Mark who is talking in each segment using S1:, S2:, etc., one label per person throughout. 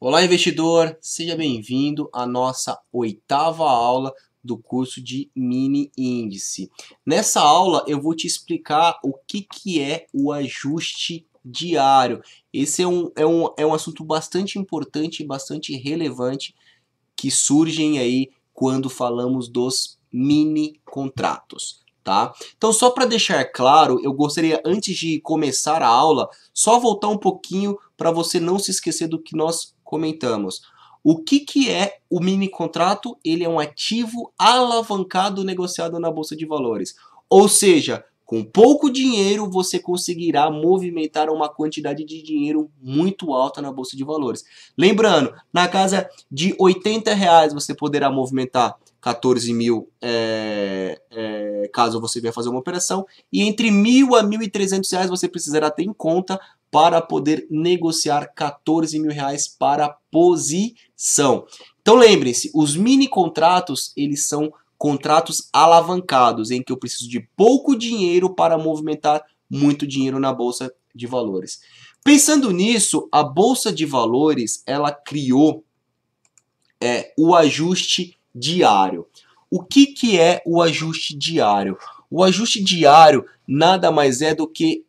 S1: Olá, investidor! Seja bem-vindo à nossa oitava aula do curso de mini índice. Nessa aula eu vou te explicar o que, que é o ajuste diário. Esse é um, é, um, é um assunto bastante importante e bastante relevante que surgem aí quando falamos dos mini contratos. Tá? Então, só para deixar claro, eu gostaria, antes de começar a aula, só voltar um pouquinho para você não se esquecer do que nós comentamos. O que, que é o mini contrato? Ele é um ativo alavancado negociado na bolsa de valores. Ou seja, com pouco dinheiro você conseguirá movimentar uma quantidade de dinheiro muito alta na bolsa de valores. Lembrando, na casa de 80 reais você poderá movimentar 14 mil é, é, caso você venha fazer uma operação e entre mil a 1.300 reais você precisará ter em conta para poder negociar 14 mil reais para posição. Então lembrem-se, os mini contratos eles são contratos alavancados em que eu preciso de pouco dinheiro para movimentar muito dinheiro na bolsa de valores. Pensando nisso, a bolsa de valores ela criou é, o ajuste diário. O que, que é o ajuste diário? O ajuste diário nada mais é do que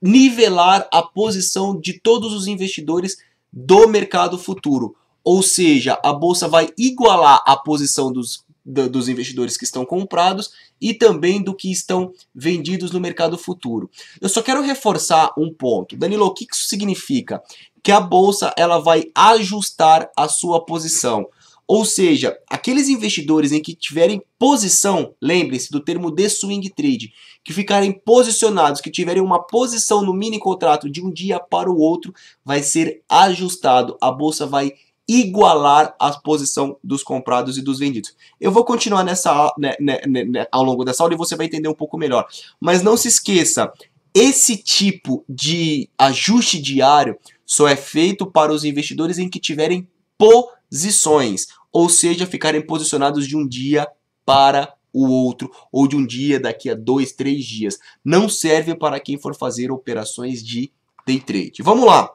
S1: nivelar a posição de todos os investidores do mercado futuro. Ou seja, a bolsa vai igualar a posição dos, dos investidores que estão comprados e também do que estão vendidos no mercado futuro. Eu só quero reforçar um ponto. Danilo, o que isso significa? Que a bolsa ela vai ajustar a sua posição. Ou seja, aqueles investidores em que tiverem posição, lembrem-se do termo de swing trade, que ficarem posicionados, que tiverem uma posição no mini contrato de um dia para o outro, vai ser ajustado, a bolsa vai igualar a posição dos comprados e dos vendidos. Eu vou continuar nessa né, né, né, né ao longo dessa aula e você vai entender um pouco melhor. Mas não se esqueça, esse tipo de ajuste diário só é feito para os investidores em que tiverem posições ou seja, ficarem posicionados de um dia para o outro, ou de um dia daqui a dois, três dias. Não serve para quem for fazer operações de day trade. Vamos lá.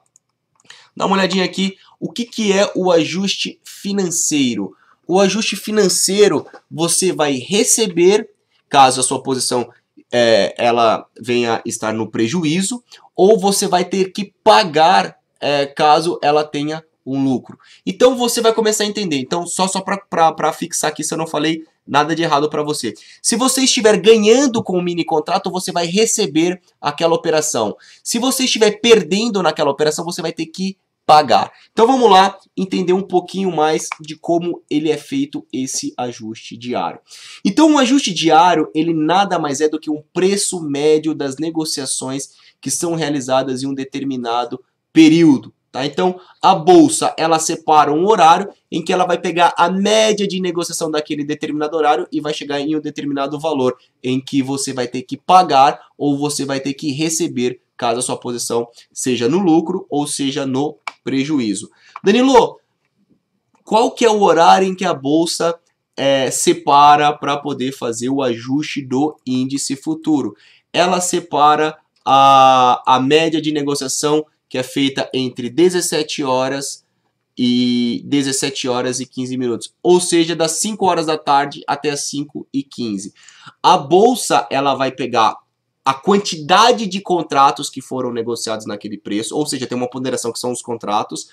S1: Dá uma olhadinha aqui. O que, que é o ajuste financeiro? O ajuste financeiro você vai receber caso a sua posição é, ela venha estar no prejuízo, ou você vai ter que pagar é, caso ela tenha um lucro. Então você vai começar a entender. Então, só, só para fixar aqui se eu não falei nada de errado para você. Se você estiver ganhando com o mini contrato, você vai receber aquela operação. Se você estiver perdendo naquela operação, você vai ter que pagar. Então vamos lá entender um pouquinho mais de como ele é feito esse ajuste diário. Então um ajuste diário, ele nada mais é do que um preço médio das negociações que são realizadas em um determinado período. Tá? Então, a bolsa, ela separa um horário em que ela vai pegar a média de negociação daquele determinado horário e vai chegar em um determinado valor em que você vai ter que pagar ou você vai ter que receber caso a sua posição seja no lucro ou seja no prejuízo. Danilo, qual que é o horário em que a bolsa é, separa para poder fazer o ajuste do índice futuro? Ela separa a, a média de negociação que é feita entre 17 horas e 17 horas e 15 minutos, ou seja, das 5 horas da tarde até as 5 e 15. A bolsa ela vai pegar a quantidade de contratos que foram negociados naquele preço, ou seja, tem uma ponderação que são os contratos,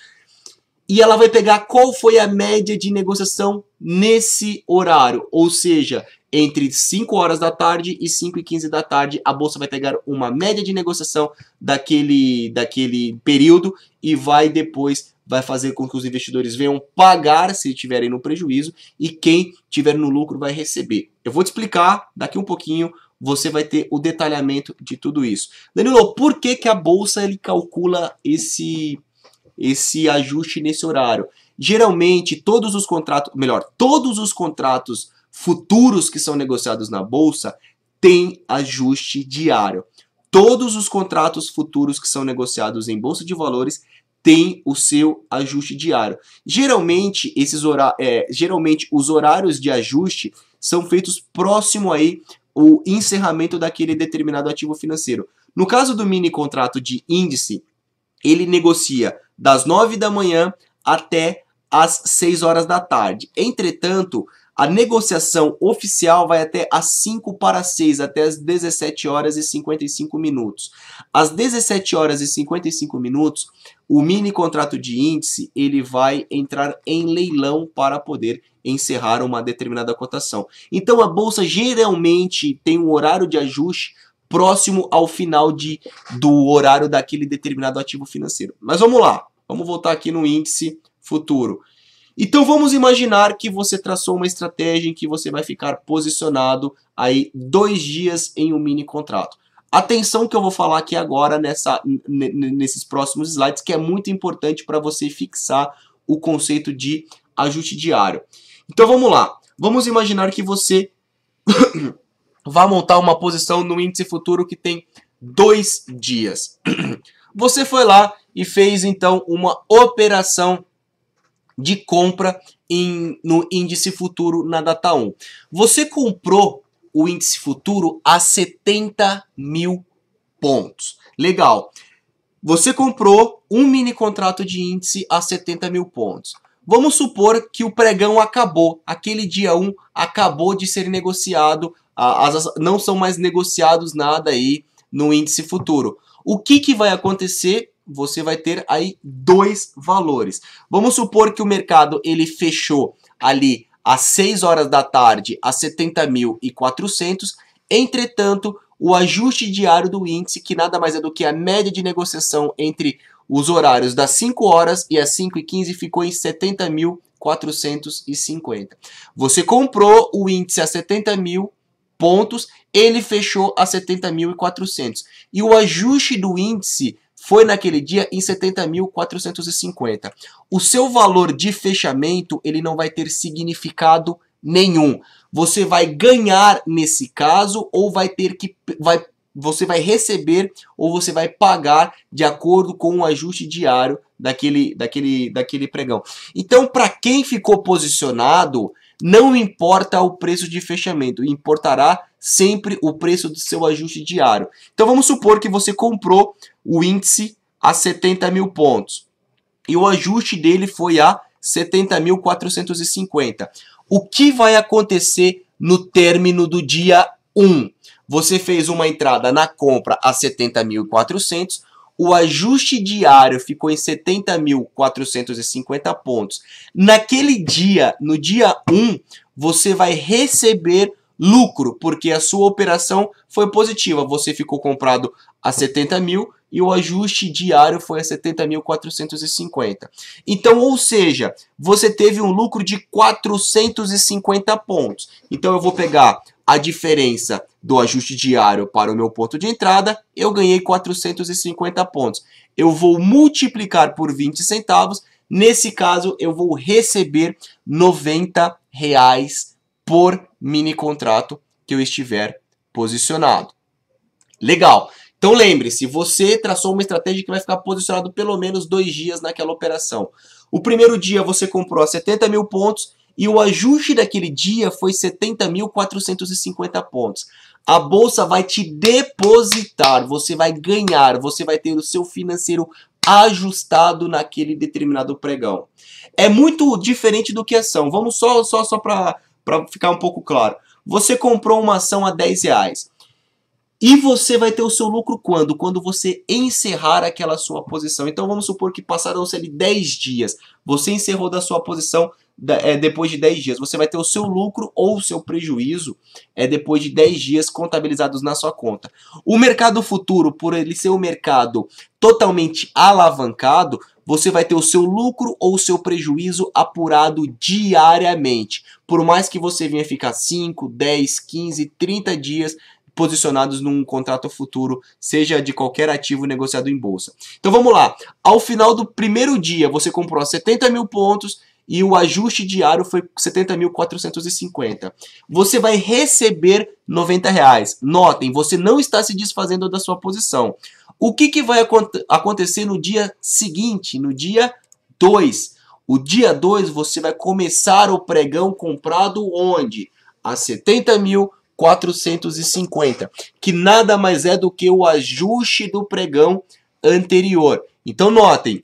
S1: e ela vai pegar qual foi a média de negociação nesse horário, ou seja, entre 5 horas da tarde e 5 e 15 da tarde, a bolsa vai pegar uma média de negociação daquele, daquele período e vai depois vai fazer com que os investidores venham pagar se estiverem no prejuízo e quem tiver no lucro vai receber. Eu vou te explicar daqui um pouquinho, você vai ter o detalhamento de tudo isso. Danilo, por que, que a bolsa ele calcula esse esse ajuste nesse horário. Geralmente, todos os contratos, melhor, todos os contratos futuros que são negociados na bolsa têm ajuste diário. Todos os contratos futuros que são negociados em bolsa de valores têm o seu ajuste diário. Geralmente, esses hora, é, geralmente os horários de ajuste são feitos próximo aí o encerramento daquele determinado ativo financeiro. No caso do mini contrato de índice, ele negocia das 9 da manhã até as 6 horas da tarde. Entretanto, a negociação oficial vai até às 5 para 6, até as 17 horas e 55 minutos. Às 17 horas e 55 minutos, o mini contrato de índice ele vai entrar em leilão para poder encerrar uma determinada cotação. Então a bolsa geralmente tem um horário de ajuste próximo ao final de, do horário daquele determinado ativo financeiro. Mas vamos lá, vamos voltar aqui no índice futuro. Então vamos imaginar que você traçou uma estratégia em que você vai ficar posicionado aí dois dias em um mini contrato. Atenção que eu vou falar aqui agora nessa, nesses próximos slides, que é muito importante para você fixar o conceito de ajuste diário. Então vamos lá. Vamos imaginar que você vá montar uma posição no índice futuro que tem dois dias. Você foi lá e fez então uma operação de compra em, no índice futuro na data 1. Você comprou o índice futuro a 70 mil pontos. Legal. Você comprou um mini contrato de índice a 70 mil pontos. Vamos supor que o pregão acabou, aquele dia 1 acabou de ser negociado as, não são mais negociados nada aí no índice futuro. O que, que vai acontecer? Você vai ter aí dois valores. Vamos supor que o mercado ele fechou ali às 6 horas da tarde a 70.400. Entretanto, o ajuste diário do índice, que nada mais é do que a média de negociação entre os horários das 5 horas e as 5 e 15 ficou em 70.450. Você comprou o índice a 70 mil pontos, ele fechou a 70.400. E o ajuste do índice foi naquele dia em 70.450. O seu valor de fechamento, ele não vai ter significado nenhum. Você vai ganhar nesse caso ou vai ter que vai você vai receber ou você vai pagar de acordo com o ajuste diário daquele daquele daquele pregão. Então, para quem ficou posicionado, não importa o preço de fechamento, importará sempre o preço do seu ajuste diário. Então vamos supor que você comprou o índice a 70 mil pontos e o ajuste dele foi a 70.450. O que vai acontecer no término do dia 1? Você fez uma entrada na compra a 70.400, o ajuste diário ficou em 70.450 pontos. Naquele dia, no dia 1, você vai receber lucro, porque a sua operação foi positiva. Você ficou comprado a 70 mil e o ajuste diário foi a 70.450. Então, ou seja, você teve um lucro de 450 pontos. Então, eu vou pegar a diferença do ajuste diário para o meu ponto de entrada, eu ganhei 450 pontos. Eu vou multiplicar por 20 centavos, nesse caso eu vou receber 90 reais por mini contrato que eu estiver posicionado. Legal. Então lembre-se, você traçou uma estratégia que vai ficar posicionado pelo menos dois dias naquela operação. O primeiro dia você comprou a 70 mil pontos e o ajuste daquele dia foi 70.450 pontos. A bolsa vai te depositar, você vai ganhar, você vai ter o seu financeiro ajustado naquele determinado pregão. É muito diferente do que é ação. Vamos só só só para ficar um pouco claro. Você comprou uma ação a 10 reais. E você vai ter o seu lucro quando? Quando você encerrar aquela sua posição. Então vamos supor que passaram-se ali 10 dias. Você encerrou da sua posição é, depois de 10 dias. Você vai ter o seu lucro ou o seu prejuízo é, depois de 10 dias contabilizados na sua conta. O mercado futuro, por ele ser um mercado totalmente alavancado, você vai ter o seu lucro ou o seu prejuízo apurado diariamente. Por mais que você venha ficar 5, 10, 15, 30 dias posicionados num contrato futuro, seja de qualquer ativo negociado em bolsa. Então vamos lá. Ao final do primeiro dia, você comprou 70 mil pontos e o ajuste diário foi 70.450. Você vai receber 90 reais. Notem, você não está se desfazendo da sua posição. O que, que vai acontecer no dia seguinte, no dia 2? O dia 2 você vai começar o pregão comprado onde? A 70 mil que nada mais é do que o ajuste do pregão anterior. Então notem,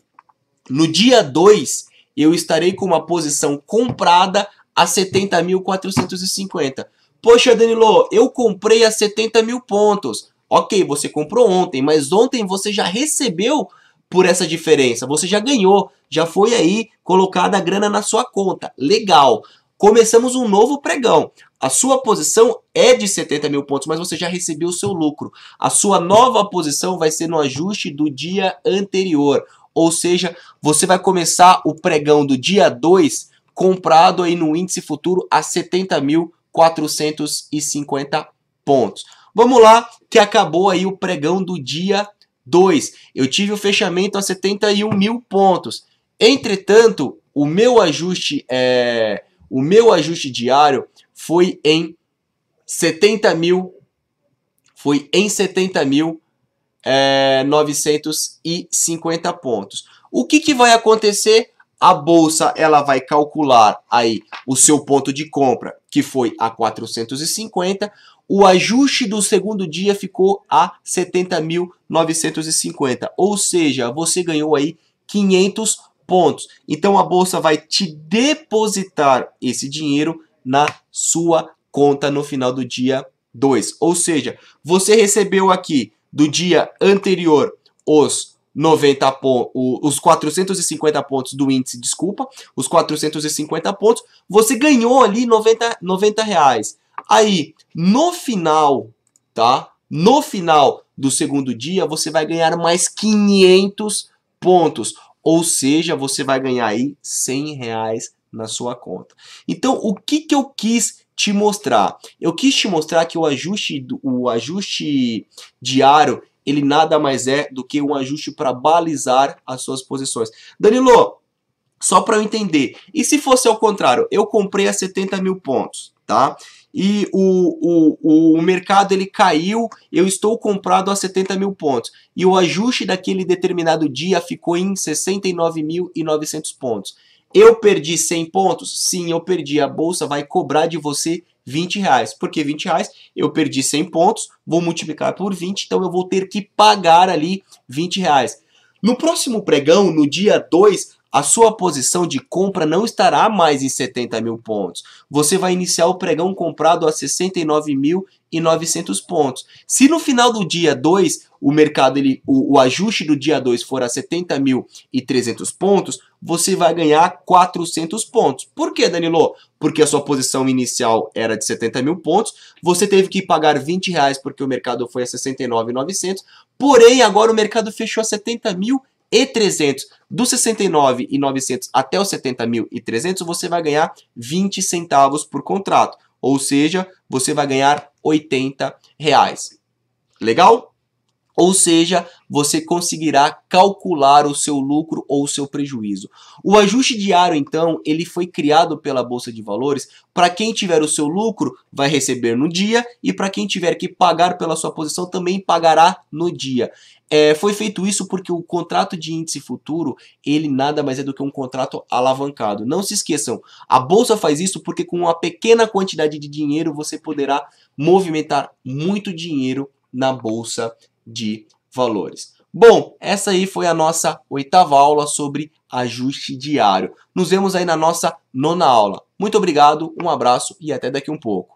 S1: no dia 2 eu estarei com uma posição comprada a 70.450. Poxa, Danilo, eu comprei a 70 mil pontos. Ok, você comprou ontem, mas ontem você já recebeu por essa diferença. Você já ganhou, já foi aí colocada a grana na sua conta. Legal. Começamos um novo pregão. A sua posição é de 70 mil pontos, mas você já recebeu o seu lucro. A sua nova posição vai ser no ajuste do dia anterior. Ou seja, você vai começar o pregão do dia 2 comprado aí no índice futuro a 70.450 pontos. Vamos lá, que acabou aí o pregão do dia 2. Eu tive o fechamento a 71 mil pontos. Entretanto, o meu ajuste é, o meu ajuste diário foi em 70 mil, foi em 70 mil é, 950 pontos. O que, que vai acontecer? A bolsa ela vai calcular aí o seu ponto de compra, que foi a 450. O ajuste do segundo dia ficou a 70.950, ou seja, você ganhou aí 500 pontos. Então a bolsa vai te depositar esse dinheiro na sua conta no final do dia 2. Ou seja, você recebeu aqui do dia anterior os 90 pontos, os 450 pontos do índice, desculpa, os 450 pontos, você ganhou ali 90, 90 reais. Aí, no final, tá? No final do segundo dia, você vai ganhar mais 500 pontos. Ou seja, você vai ganhar aí 100 reais na sua conta. Então, o que, que eu quis te mostrar. Eu quis te mostrar que o ajuste, o ajuste de aro, ele nada mais é do que um ajuste para balizar as suas posições. Danilo, só para eu entender, e se fosse ao contrário, eu comprei a 70 mil pontos, tá? E o, o, o mercado ele caiu, eu estou comprado a 70 mil pontos. E o ajuste daquele determinado dia ficou em 69.900 pontos eu perdi 100 pontos? Sim, eu perdi. A bolsa vai cobrar de você 20 reais. Por que 20 reais? Eu perdi 100 pontos, vou multiplicar por 20, então eu vou ter que pagar ali 20 reais. No próximo pregão, no dia 2, a sua posição de compra não estará mais em 70 mil pontos. Você vai iniciar o pregão comprado a 69 69.000 e 900 pontos. Se no final do dia 2 o mercado, ele, o, o ajuste do dia 2 for a 70.300 pontos, você vai ganhar 400 pontos. Por que, Danilo? Porque a sua posição inicial era de 70 mil pontos, você teve que pagar 20 reais porque o mercado foi a 69.900, porém agora o mercado fechou a 70 mil e 300 do 69.900 até os 70.300 você vai ganhar 20 centavos por contrato, ou seja, você vai ganhar oitenta reais. Legal? Ou seja, você conseguirá calcular o seu lucro ou o seu prejuízo. O ajuste diário, então, ele foi criado pela Bolsa de Valores para quem tiver o seu lucro, vai receber no dia, e para quem tiver que pagar pela sua posição, também pagará no dia. É, foi feito isso porque o contrato de índice futuro, ele nada mais é do que um contrato alavancado. Não se esqueçam, a bolsa faz isso porque com uma pequena quantidade de dinheiro você poderá movimentar muito dinheiro na bolsa de valores. Bom, essa aí foi a nossa oitava aula sobre ajuste diário. Nos vemos aí na nossa nona aula. Muito obrigado, um abraço e até daqui um pouco.